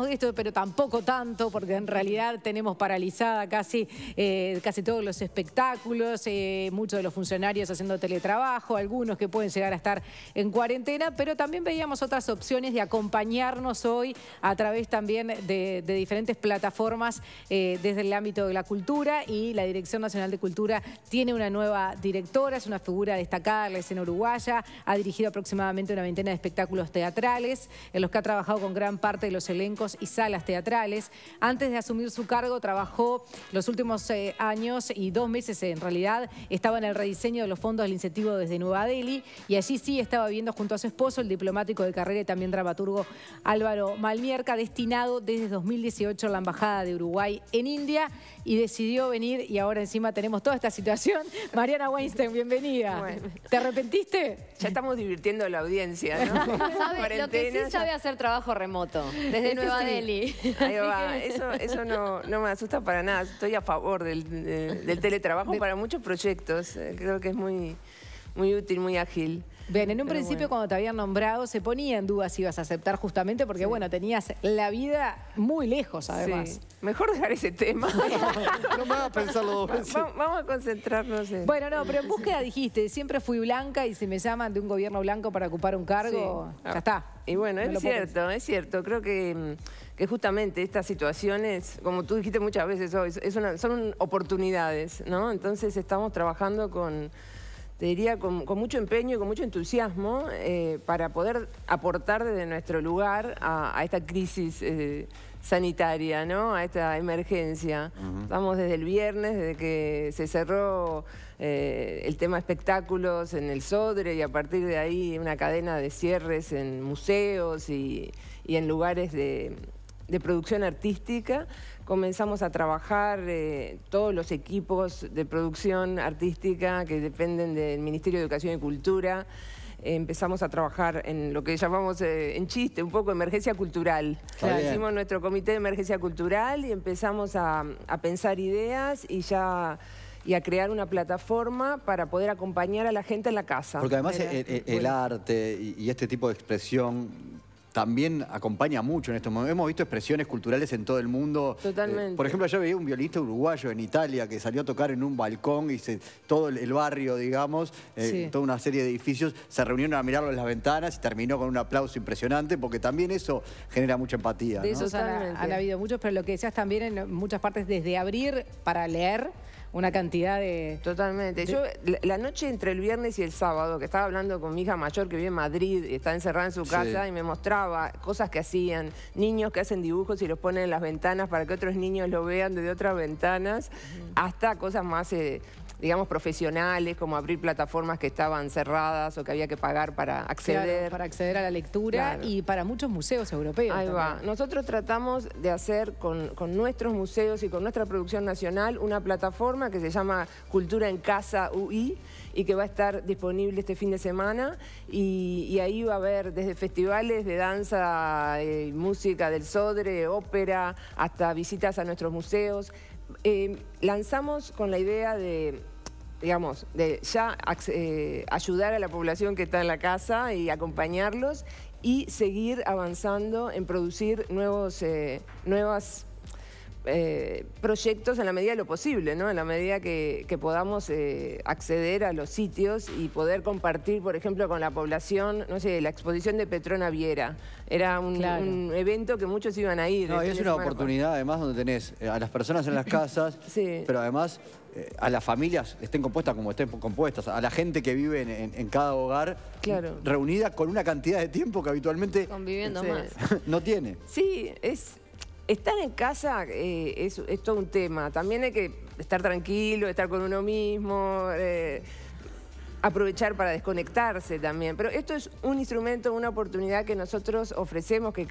de esto, pero tampoco tanto, porque en realidad tenemos paralizada casi, eh, casi todos los espectáculos, eh, muchos de los funcionarios haciendo teletrabajo, algunos que pueden llegar a estar en cuarentena, pero también veíamos otras opciones de acompañarnos hoy a través también de, diferentes plataformas eh, desde el ámbito de la cultura y la Dirección Nacional de Cultura tiene una nueva directora, es una figura destacada en es en uruguaya, ha dirigido aproximadamente una veintena de espectáculos teatrales en los que ha trabajado con gran parte de los elencos y salas teatrales. Antes de asumir su cargo trabajó los últimos eh, años y dos meses en realidad estaba en el rediseño de los fondos del incentivo desde Nueva Delhi y allí sí estaba viendo junto a su esposo, el diplomático de carrera y también dramaturgo Álvaro Malmierca, destinado desde 2018 a la Embajada de Uruguay en India y decidió venir y ahora encima tenemos toda esta situación. Mariana Weinstein, bienvenida. ¿Te arrepentiste? Ya estamos divirtiendo la audiencia, ¿no? Lo que sí sabe hacer trabajo remoto. Desde Nueva Eso, no, me asusta para nada. Estoy a favor del, teletrabajo para muchos proyectos. Eh, creo que es muy útil, muy ágil. Bien, en un principio cuando te habían nombrado se ponía en duda si ibas a aceptar justamente porque, bueno, tenías la vida muy lejos además. Sí. Mejor dejar ese tema. no me a pensarlo dos vamos a concentrarnos en... Bueno, no, pero en búsqueda dijiste, siempre fui blanca y si me llaman de un gobierno blanco para ocupar un cargo, ya está. Y bueno, es cierto, es cierto. Creo que, mm, que, justamente estas situaciones, como tú dijiste muchas veces hoy, son oportunidades, ¿no? Entonces estamos trabajando con te diría, con, mucho empeño y con mucho entusiasmo eh, para poder aportar desde nuestro lugar a, esta crisis eh, sanitaria, ¿no? a esta emergencia. Estamos desde el viernes, desde que se cerró eh, el tema espectáculos en el Sodre y a partir de ahí una cadena de cierres en museos y en lugares de, de producción artística. Comenzamos a trabajar eh, todos los equipos de producción artística que dependen del Ministerio de Educación y Cultura. Eh, empezamos a trabajar en lo que llamamos eh, en chiste, un poco emergencia cultural. hicimos nuestro comité de emergencia cultural y empezamos a, pensar ideas y ya y a crear una plataforma para poder acompañar a la gente en la casa. Porque además el, arte y este tipo de expresión también acompaña mucho en estos momentos. Hemos visto expresiones culturales en todo el mundo. Eh, Totalmente. por ejemplo, yo veía un violista uruguayo en Italia que salió a tocar en un balcón y se, todo el barrio, digamos, eh, toda una serie de edificios, se reunieron a mirarlo en las ventanas y terminó con un aplauso impresionante porque también eso genera mucha empatía. De eso han, han habido muchos, pero lo que decías también en muchas partes, desde abrir para leer una cantidad de... Totalmente. Yo la noche entre el viernes y el sábado, que estaba hablando con mi hija mayor que vive en Madrid, está encerrada en su casa y me mostraba cosas que hacían, niños que hacen dibujos y los ponen en las ventanas para que otros niños lo vean desde otras ventanas, hasta cosas más... Eh, digamos, profesionales, como abrir plataformas que estaban cerradas o que había que pagar para acceder. para acceder a la lectura y para muchos museos europeos. Ahí va. Nosotros tratamos de hacer con, nuestros museos y con nuestra producción nacional una plataforma que se llama Cultura en Casa UI y que va a estar disponible este fin de semana y, ahí va a haber desde festivales de danza, y eh, música del Sodre, ópera, hasta visitas a nuestros museos. Eh, lanzamos con la idea de digamos, de ya eh, ayudar a la población que está en la casa y acompañarlos y seguir avanzando en producir nuevos, eh, eh, proyectos en la medida de lo posible, ¿no? En la medida que, podamos acceder a los sitios y poder compartir, por ejemplo, con la población, no sé, la exposición de Petrona Viera. Era un, evento que muchos iban a ir. es una oportunidad, además, donde tenés a las personas en las casas, pero además eh, a las familias estén compuestas como estén compuestas, a la gente que vive en, cada hogar, reunida con una cantidad de tiempo que habitualmente eh, no tiene. Sí, es, estar en casa eh, es, todo un tema. También hay que estar tranquilo, estar con uno mismo. Eh, aprovechar para desconectarse también. Pero esto es un instrumento, una oportunidad que nosotros ofrecemos, que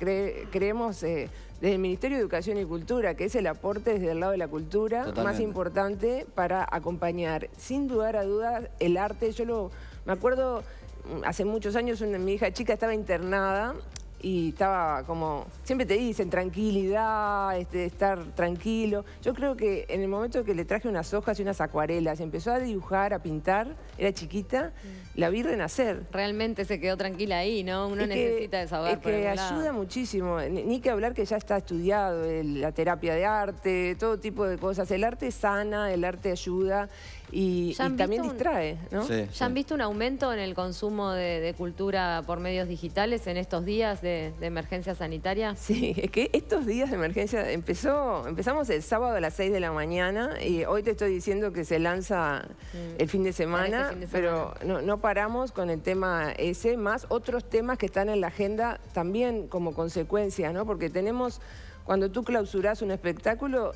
creemos eh, desde el Ministerio de Educación y Cultura, que es el aporte desde el lado de la cultura más importante para acompañar, sin dudar a dudas, el arte. Yo lo, me acuerdo, mm, hace muchos años mi hija chica estaba internada y estaba como, siempre te dicen tranquilidad, este, estar tranquilo. Yo creo que en el momento que le traje unas hojas y unas acuarelas y empezó a dibujar, a pintar, era chiquita, la vi renacer. Realmente se quedó tranquila ahí, ¿no? Uno necesita desahogar. Es por que ayuda muchísimo, ni que hablar que ya está estudiado, la terapia de arte, todo tipo de cosas. El arte sana, el arte ayuda y, también distrae, ¿no? ¿Ya han visto un aumento en el consumo de, cultura por medios digitales en estos días de, emergencia sanitaria? Sí, es que estos días de emergencia empezó, empezamos el sábado a las 6 de la mañana y hoy te estoy diciendo que se lanza mm. el fin de este semana, pero no, paramos con el tema ese, más otros temas que están en la agenda también como consecuencia, ¿no? Porque tenemos, cuando tú clausuras un espectáculo,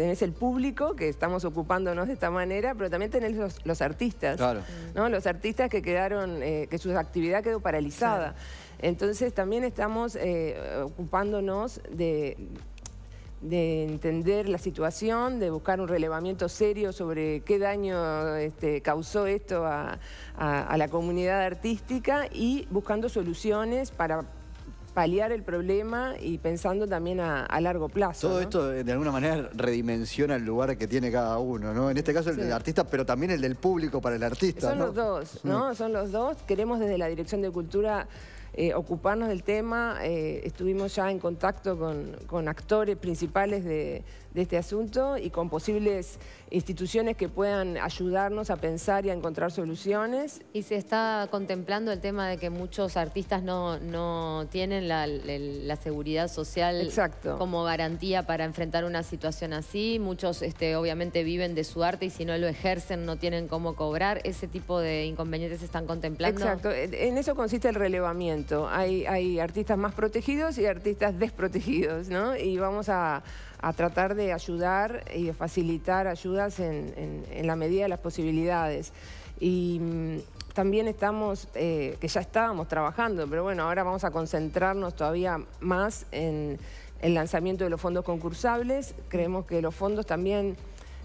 tenés el público, que estamos ocupándonos de esta manera, pero también tenés los, artistas, ¿no? Los artistas que quedaron, eh, que su actividad quedó paralizada. Entonces también estamos eh, ocupándonos de, entender la situación, de buscar un relevamiento serio sobre qué daño este, causó esto a, a la comunidad artística y buscando soluciones para paliar el problema y pensando también a, largo plazo. Todo esto eh, de alguna manera redimensiona el lugar que tiene cada uno, ¿no? En este caso el del artista, pero también el del público para el artista. Son los dos, mm. ¿no? Son los dos. Queremos desde la Dirección de Cultura eh, ocuparnos del tema. Eh, estuvimos ya en contacto con actores principales de, de este asunto y con posibles instituciones que puedan ayudarnos a pensar y a encontrar soluciones. ¿Y se está contemplando el tema de que muchos artistas no, no tienen la, seguridad social como garantía para enfrentar una situación así? Muchos este, obviamente viven de su arte y si no lo ejercen no tienen cómo cobrar. ¿Ese tipo de inconvenientes se están contemplando? Exacto, en eso consiste el relevamiento. Hay, hay artistas más protegidos y artistas desprotegidos, ¿no? Y vamos a a tratar de ayudar y facilitar ayudas en, la medida de las posibilidades. Y mm, también estamos, eh, que ya estábamos trabajando, pero bueno, ahora vamos a concentrarnos todavía más en el lanzamiento de los fondos concursables. Creemos que los fondos también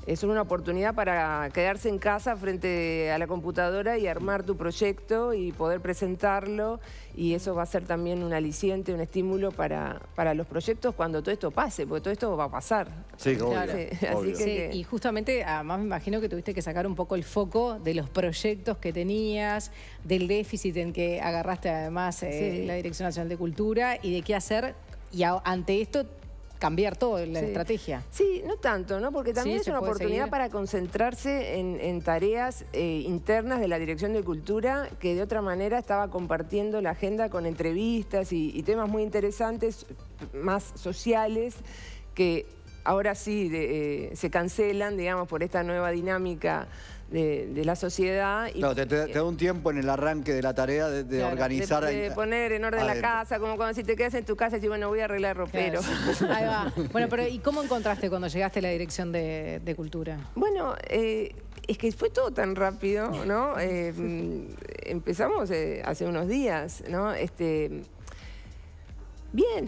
es una oportunidad para quedarse en casa frente a la computadora y armar tu proyecto y poder presentarlo y eso va a ser también un aliciente, un estímulo para, para los proyectos cuando todo esto pase, porque todo esto va a pasar. Sí, claro. y justamente además me imagino que tuviste que sacar un poco el foco de los proyectos que tenías, del déficit en que agarraste además eh, la Dirección Nacional de Cultura y de qué hacer y ante esto cambiar todo la estrategia. Sí, no tanto, ¿no? Porque también es una oportunidad para concentrarse en, tareas eh, internas de la Dirección de Cultura, que de otra manera estaba compartiendo la agenda con entrevistas y, temas muy interesantes, más sociales, que ahora sí eh, se cancelan, digamos, por esta nueva dinámica de, la sociedad. Y, te, da un tiempo en el arranque de la tarea de, organizar. De, poner en orden la casa, como cuando si te quedas en tu casa y dices, bueno, voy a arreglar ropero. Ahí va. Bueno, pero ¿y cómo encontraste cuando llegaste a la dirección de, Cultura? Bueno, eh, es que fue todo tan rápido, ¿no? Eh, mm, empezamos eh, hace unos días, ¿no? Este, Bien,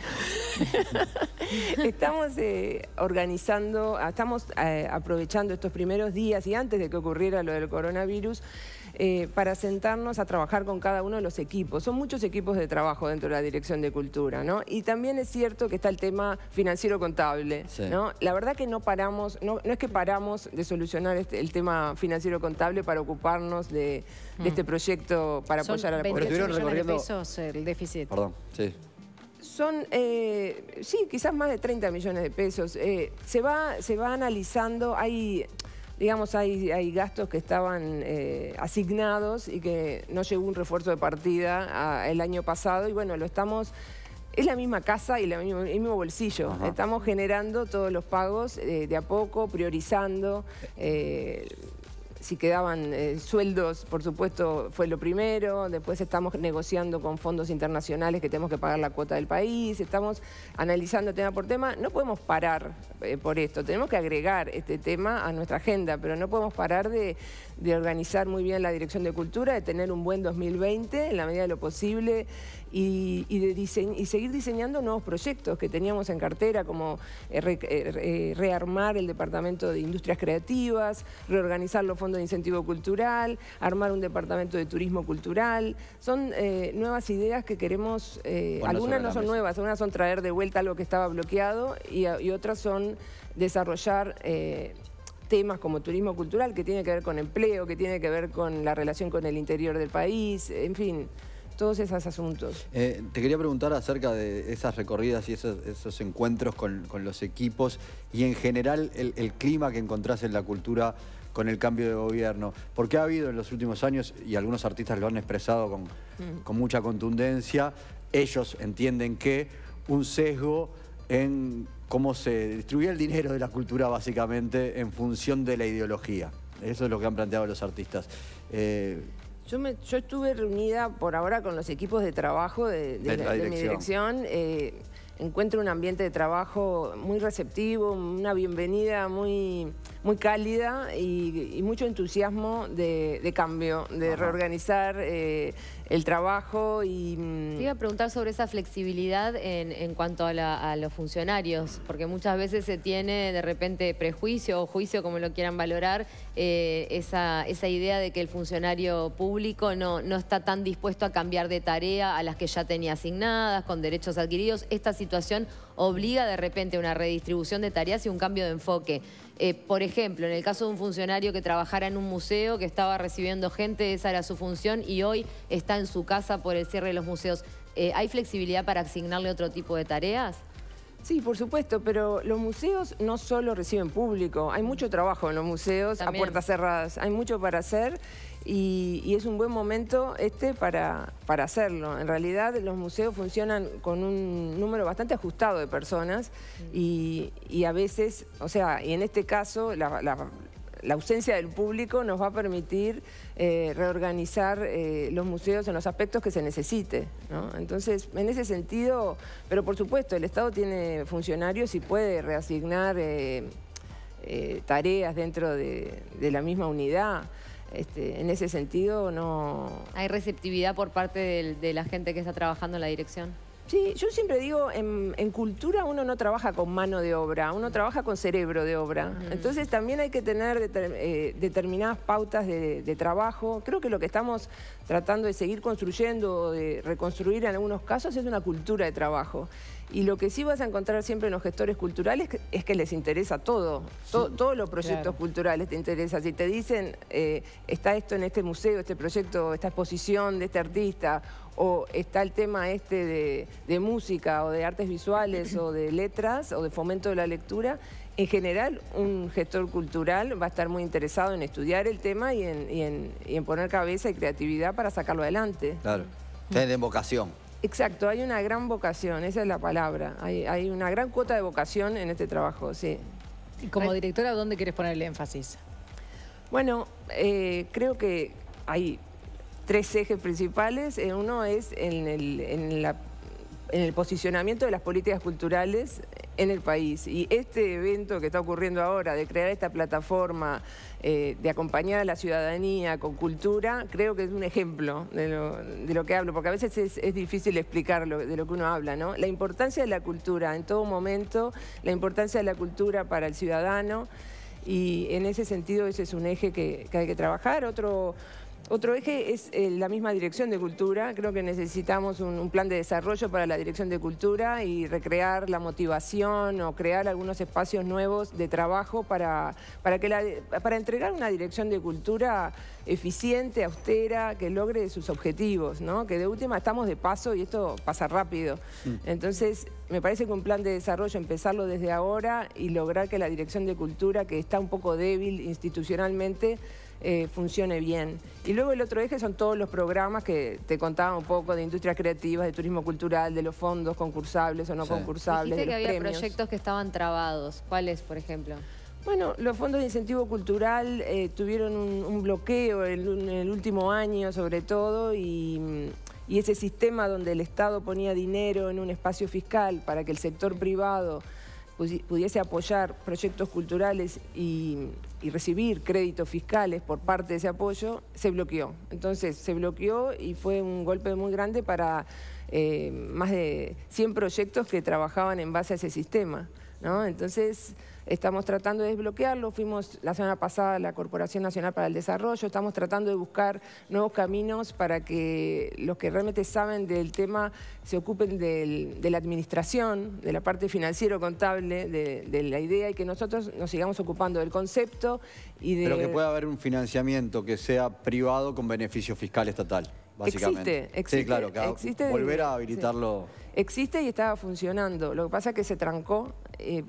estamos eh, organizando, ah, estamos eh, aprovechando estos primeros días y antes de que ocurriera lo del coronavirus eh, para sentarnos a trabajar con cada uno de los equipos. Son muchos equipos de trabajo dentro de la Dirección de Cultura, ¿no? Y también es cierto que está el tema financiero-contable, ¿no? La verdad que no paramos, no, es que paramos de solucionar este, el tema financiero-contable para ocuparnos de, este mm. proyecto para apoyar a la población. recorriendo... pesos el déficit. Perdón, sí. Son, eh, sí, quizás más de 30 millones de pesos. Eh, se, va, se va analizando, hay, digamos, hay, gastos que estaban eh, asignados y que no llegó un refuerzo de partida el año pasado y bueno, lo estamos... Es la misma casa y el mismo bolsillo. Estamos generando todos los pagos de a poco, priorizando si quedaban eh, sueldos, por supuesto, fue lo primero. Después estamos negociando con fondos internacionales que tenemos que pagar la cuota del país. Estamos analizando tema por tema. No podemos parar eh, por esto. Tenemos que agregar este tema a nuestra agenda, pero no podemos parar de, de organizar muy bien la Dirección de Cultura, de tener un buen 2020 en la medida de lo posible y, de y seguir diseñando nuevos proyectos que teníamos en cartera, como eh, eh, eh, rearmar el Departamento de Industrias Creativas, reorganizar los fondos de incentivo cultural, armar un Departamento de Turismo Cultural. Son nuevas ideas que queremos, algunas no son nuevas, algunas son traer de vuelta algo que estaba bloqueado y otras son desarrollar temas como turismo cultural, que tiene que ver con empleo, que tiene que ver con la relación con el interior del país, en fin todos esos asuntos. Eh, te quería preguntar acerca de esas recorridas y esos, encuentros con, los equipos y en general el, clima que encontrás en la cultura con el cambio de gobierno. Porque ha habido en los últimos años, y algunos artistas lo han expresado mm. con, mucha contundencia, ellos entienden que un sesgo en cómo se distribuye el dinero de la cultura básicamente en función de la ideología. Eso es lo que han planteado los artistas. Eh, yo, estuve reunida por ahora con los equipos de trabajo de, mi dirección. Eh, encuentro un ambiente de trabajo muy receptivo, una bienvenida muy, muy cálida y, mucho entusiasmo de, cambio, de reorganizar. Eh, el trabajo y... Mm, Te iba a preguntar sobre esa flexibilidad en, cuanto a, los funcionarios, porque muchas veces se tiene de repente prejuicio o juicio, como lo quieran valorar, eh, esa, idea de que el funcionario público no, no está tan dispuesto a cambiar de tarea a las que ya tenía asignadas, con derechos adquiridos. Esta situación obliga de repente una redistribución de tareas y un cambio de enfoque. Eh, por ejemplo, en el caso de un funcionario que trabajara en un museo, que estaba recibiendo gente, esa era su función y hoy está en su casa por el cierre de los museos. Eh, ¿Hay flexibilidad para asignarle otro tipo de tareas? Sí, por supuesto, pero los museos no solo reciben público, hay mucho trabajo en los museos a puertas cerradas, hay mucho para hacer y, es un buen momento este para, hacerlo. En realidad los museos funcionan con un número bastante ajustado de personas y, a veces, o sea, y en este caso la, ausencia del público nos va a permitir eh, reorganizar eh, los museos en los aspectos que se necesite. Entonces, en ese sentido, pero por supuesto, el Estado tiene funcionarios y puede reasignar eh, tareas dentro de la misma unidad. Este, en ese sentido, no... ¿Hay receptividad por parte de, la gente que está trabajando en la dirección? Sí, yo siempre digo, en, cultura uno no trabaja con mano de obra, uno trabaja con cerebro de obra. Entonces también hay que tener eh, determinadas pautas de, de, trabajo. Creo que lo que estamos tratando de seguir construyendo, de reconstruir en algunos casos, es una cultura de trabajo. Y lo que sí vas a encontrar siempre en los gestores culturales es que les interesa todo, todos los proyectos culturales te interesan. Si te dicen, eh, está esto en este museo, este proyecto, esta exposición de este artista, o está el tema este de, música o de artes visuales o de letras o de fomento de la lectura, en general un gestor cultural va a estar muy interesado en estudiar el tema y en, poner cabeza y creatividad para sacarlo adelante. Claro, tienen vocación. Exacto, hay una gran vocación, esa es la palabra. Hay, una gran cuota de vocación en este trabajo, sí. Y como directora, ¿dónde quieres poner el énfasis? Bueno, eh, creo que hay tres ejes principales. Eh, uno es en el posicionamiento de las políticas culturales en el país. Y este evento que está ocurriendo ahora, de crear esta plataforma, eh, de acompañar a la ciudadanía con cultura, creo que es un ejemplo de lo, que hablo, porque a veces es, difícil explicar de lo que uno habla, ¿no? La importancia de la cultura en todo momento, la importancia de la cultura para el ciudadano, y en ese sentido ese es un eje que, que hay que trabajar. Otro otro eje es eh, la misma dirección de cultura. Creo que necesitamos un, plan de desarrollo para la dirección de cultura y recrear la motivación o crear algunos espacios nuevos de trabajo para, que para entregar una dirección de cultura eficiente, austera, que logre sus objetivos, ¿no? que de última estamos de paso y esto pasa rápido. Mm. Entonces, me parece que un plan de desarrollo, empezarlo desde ahora y lograr que la dirección de cultura, que está un poco débil institucionalmente, eh, funcione bien. Y luego el otro eje son todos los programas que te contaba un poco de industrias creativas, de turismo cultural, de los fondos concursables o no concursables. de que había proyectos que estaban trabados. ¿Cuáles, por ejemplo? Bueno, los fondos de incentivo cultural eh, tuvieron un, bloqueo en, el último año sobre todo y, ese sistema donde el Estado ponía dinero en un espacio fiscal para que el sector privado pudiese apoyar proyectos culturales y y recibir créditos fiscales por parte de ese apoyo, se bloqueó. Entonces se bloqueó y fue un golpe muy grande para eh, más de 100 proyectos que trabajaban en base a ese sistema. Entonces, estamos tratando de desbloquearlo, fuimos la semana pasada a la Corporación Nacional para el Desarrollo, estamos tratando de buscar nuevos caminos para que los que realmente saben del tema se ocupen de la administración, de la parte financiero-contable, de, la idea y que nosotros nos sigamos ocupando del concepto y de... Pero que pueda haber un financiamiento que sea privado con beneficio fiscal estatal. Básicamente. Existe, existe. Sí, claro, volver a habilitarlo. Existe y estaba funcionando. Lo que pasa es que se trancó eh,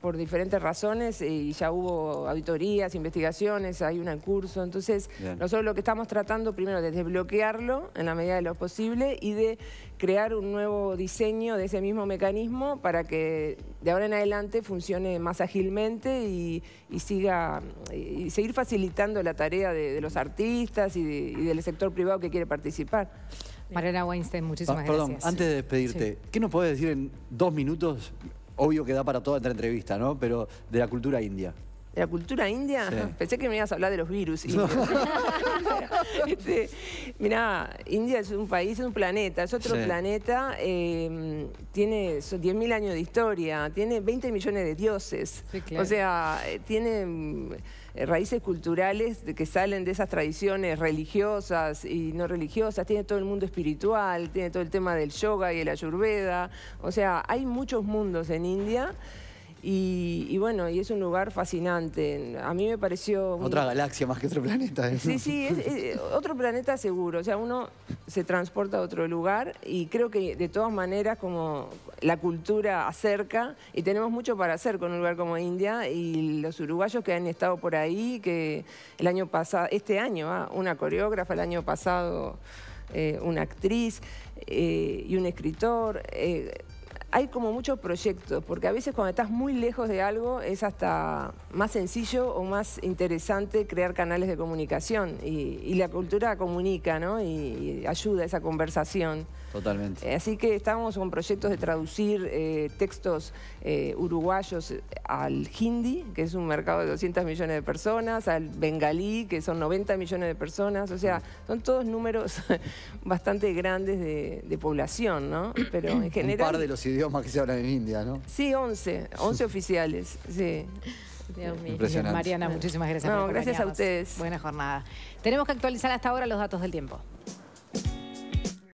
por diferentes razones eh, y ya hubo auditorías, investigaciones, hay una en curso. Entonces, nosotros lo que estamos tratando primero de desbloquearlo en la medida de lo posible y de crear un nuevo diseño de ese mismo mecanismo para que de ahora en adelante funcione más ágilmente y, siga eh, y seguir facilitando la tarea de, los artistas y, del sector privado que quiere participar. Mariana Weinstein, muchísimas ah, gracias. Perdón, antes de despedirte, ¿qué nos puedes decir en dos minutos obvio que da para toda entrevista, ¿no? Pero de la cultura india la cultura india. Pensé que me ibas a hablar de los virus. Este, mirá, India es un país, es un planeta, es otro planeta, eh, tiene 10.000 años de historia, tiene 20 millones de dioses. O sea, eh, tiene em, eh, raíces culturales que salen de esas tradiciones religiosas y no religiosas, tiene todo el mundo espiritual, tiene todo el tema del yoga y el ayurveda, o sea, hay muchos mundos en India. Y, bueno, y es un lugar fascinante. A mí me pareció... Otra galaxia más que otro planeta. ¿eh? Sí, sí, eh, otro planeta seguro. O sea, uno se transporta a otro lugar y creo que de todas maneras como la cultura acerca y tenemos mucho para hacer con un lugar como India y los uruguayos que han estado por ahí, que el año pasado, este año, ah, una coreógrafa, el año pasado eh, una actriz y un escritor hay como muchos proyectos, porque a veces cuando estás muy lejos de algo es hasta más sencillo o más interesante crear canales de comunicación y, la cultura comunica, ¿no? Y, ayuda a esa conversación. Totalmente. Eh, así que estamos con proyectos de traducir eh, textos eh, uruguayos al hindi, que es un mercado de 200 millones de personas, al bengalí, que son 90 millones de personas, o sea, son todos números bastante grandes de, población, ¿no? Pero en general... Un par de los idiomas más que se hablan en India, ¿no? Sí, 11, 11 oficiales, sí. Mariana, muchísimas gracias. gracias a ustedes. Buena jornada. Tenemos que actualizar hasta ahora los datos del tiempo.